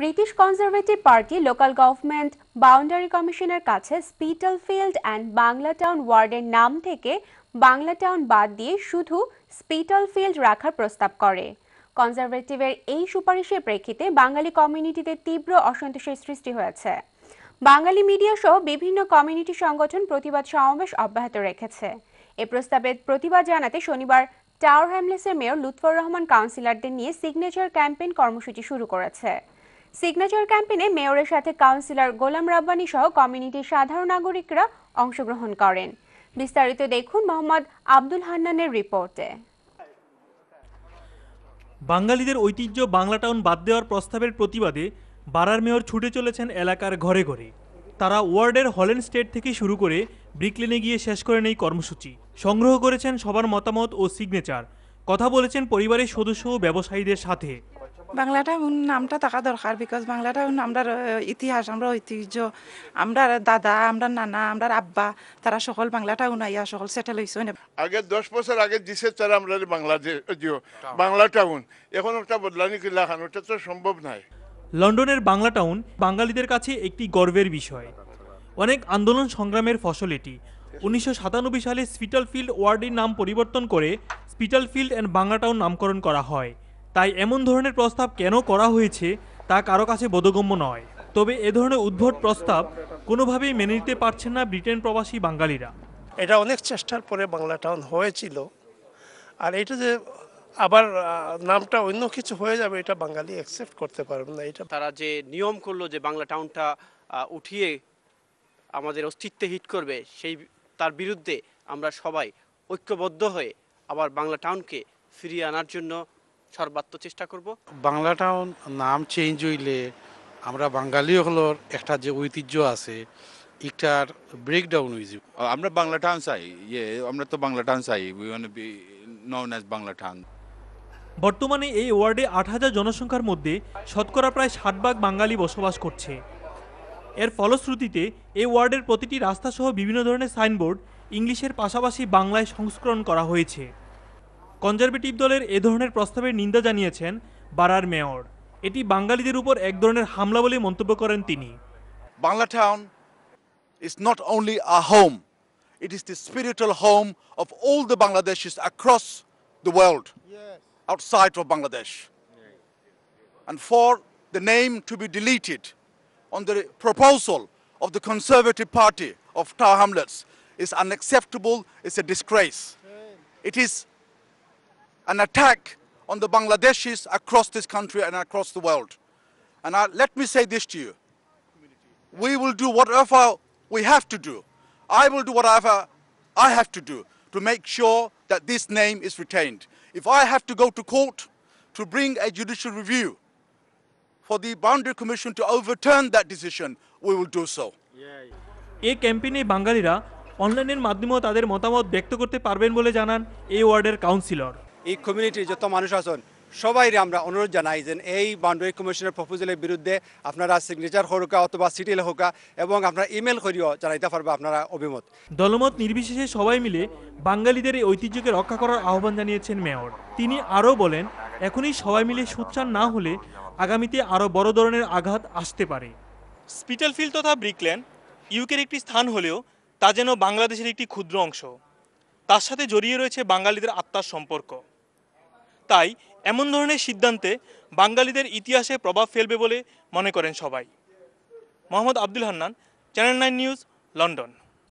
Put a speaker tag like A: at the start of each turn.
A: British Conservative party local government boundary কমিশনের কাছে স্পিটলফিল্ড and Bangla town ওয়ার্ডের নাম থেকে বাংলা টাউন বাদ দিয়ে শুধু স্পিটলফিল্ড রাখার প্রস্তাব করে কনজারভেটিভের এই সুপারিশের প্রেক্ষিতে বাঙালি কমিউনিটিতে তীব্র অসন্তোষের সৃষ্টি হয়েছে বাঙালি মিডিয়া সহ বিভিন্ন কমিউনিটি সংগঠন প্রতিবাদ সমাবেশ অব্যাহত রেখেছে এ প্রস্তাবে প্রতিবাদ জানাতে শনিবার টাওয়ার হ্যামলেসের মেয়র লুৎফর রহমান কাউন্সিলরদের নিয়ে সিগনেচার ক্যাম্পেইন কর্মসূচি শুরু করেছে সিগনেচার ক্যাম্পেইনে মেয়রের সাথে কাউন্সিলর গোলাম রাব্বানি সহ কমিউনিটির সাধারণ নাগরিকরা অংশগ্রহণ করেন বিস্তারিত দেখুন মোহাম্মদ আব্দুল হান্নানের রিপোর্টে
B: বাঙালিদের ঐতিহ্য বাংলা টাউন বাদ দেওয়ার প্রস্তাবের প্রতিবাদে বারার মেয়র ছুটে চলেছেন এলাকার ঘরে ঘরে তারা ওয়ার্ডের হল্যান্ড স্টেট থেকে শুরু করে ব্রিকলেনে গিয়ে শেষ করেন এই কর্মসূচি সংগ্রহ করেছেন সবার মতামত ও সিগনেচার কথা বলেছেন পরিবারের সদস্য ও ব্যবসায়ীদের সাথে
C: বাংলাটা নামটা থাকা দরকার বিকজ বাংলাটা আমরা ইতিহাস আমরা ঐতিহ্য আমরা দাদা আমরা নানা আমরা আব্বা তারা সকল বাংলাটা উনাইয়া সকল সেটেল হয়েছে আগে দশ বছর আগে দিছে তারা আমরা বাংলাদেশ বাংলা টাউন এখন ওটা বদলানি কিল্লা খান ওটা তো সম্ভব নয়
B: লন্ডনের বাংলা টাউন বাঙালিদের কাছে একটি গর্বের বিষয় অনেক আন্দোলন সংগ্রামের ফসল এটি উনিশশো সালে স্পিটালফিল্ড ওয়ার্ডের নাম পরিবর্তন করে স্পিটালফিল্ড অ্যান্ড বাংলা টাউন নামকরণ করা হয় তাই এমন ধরনের প্রস্তাব কেন করা হয়েছে তা কারো কাছে বোধগম্য নয় তবে এ ধরনের উদ্ভট প্রস্তাব কোনোভাবেই মেনে নিতে পারছেন না ব্রিটেন প্রবাসী বাঙালিরা এটা অনেক চেষ্টার পরে বাংলা টাউন হয়েছিল আর এটা যে আবার নামটা অন্য কিছু হয়ে যাবে এটা বাঙালি অ্যাকসেপ্ট করতে পারবে
A: না এটা তারা যে নিয়ম করলো যে বাংলা টাউনটা উঠিয়ে আমাদের অস্তিত্বে হিট করবে সেই তার বিরুদ্ধে আমরা সবাই ঐক্যবদ্ধ হয়ে আবার বাংলা টাউনকে ফিরিয়ে আনার জন্য সর্বাত্ম চেষ্টা করব
C: বাংলাটাও নাম চেঞ্জ হইলে আমরা বাঙালি হলো একটা যে ঐতিহ্য আছে ইটার ব্রেকডাউন হয়েছে আমরা বাংলা টান চাই ইয়ে আমরা তো বাংলা টান চাই we want be known as Banglatown
B: বর্তমানে এই ওয়ার্ডে আট হাজার জনসংখ্যার মধ্যে শতকরা প্রায় ষাট ভাগ বাঙালি বসবাস করছে এর ফলশ্রুতিতে এই ওয়ার্ডের প্রতিটি রাস্তাসহ বিভিন্ন ধরনের সাইনবোর্ড ইংলিশের পাশাপাশি বাংলায় সংস্করণ করা হয়েছে কনজারভেটিভ দলের এ ধরনের প্রস্তাবের নিন্দা জানিয়েছেন বারার মেয়র এটি বাঙালিদের
C: উপর এক ধরনের হামলা বলে মন্তব্য করেন তিনি Banglatown is not only a home it is the spiritual home of all the Bangladesh is across the world outside of Bangladesh and for the name to be deleted on the proposal of the Conservative party of Tower Hamlets is unacceptable is a disgrace it is an attack on the Bangladeshis across this country and across the world. And I, let me say this to you. We will do whatever we have to do. I will do whatever I have to do to make sure that this name is retained. If I have to go to court to bring a judicial review for the Boundary Commission to overturn that decision, we will do so. এ ক্যাম্পেইনে
B: বাঙালিরা অনলাইনের মাধ্যমেও তাদের মতামত ব্যক্ত করতে পারবেন বলে জানান এই ওয়ার্ডের কাউন্সিলর
C: এই কমিউনিটির যত মানুষ আছেন সবাইরে আমরা অনুরোধ জানাই যে এই বাউন্ডারি কমিশনের প্রপোজালের বিরুদ্ধে আপনারা সিগনেচার হরুকা অথবা সিটিল হকা এবং আপনারা ইমেল করিও জানাইতে পারবে আপনারা অভিমত
B: দলমত নির্বিশেষে সবাই মিলে বাঙালিদের এই ঐতিহ্যকে রক্ষা করার আহ্বান জানিয়েছেন মেয়র তিনি আরও বলেন এখনই সবাই মিলে সুচ্ছান না হলে আগামীতে আরও বড় ধরনের আঘাত আসতে পারে ফিল্ড তথা ব্রিকল্যান্ড ইউকের একটি স্থান হলেও তা যেন বাংলাদেশের একটি ক্ষুদ্র অংশ তার সাথে জড়িয়ে রয়েছে বাঙালিদের আত্মার সম্পর্ক তাই এমন ধরনের সিদ্ধান্তে বাঙালিদের ইতিহাসে প্রভাব ফেলবে বলে মনে করেন সবাই Mohammad Abdul Hannan channel nine news London